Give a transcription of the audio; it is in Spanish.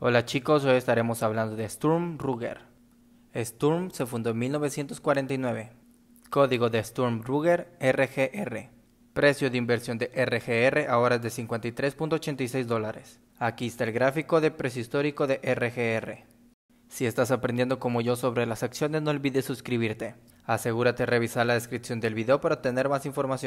Hola chicos, hoy estaremos hablando de Sturm Ruger. Sturm se fundó en 1949. Código de Sturm Ruger RGR. Precio de inversión de RGR ahora es de 53.86 dólares. Aquí está el gráfico de precio histórico de RGR. Si estás aprendiendo como yo sobre las acciones no olvides suscribirte. Asegúrate de revisar la descripción del video para obtener más información.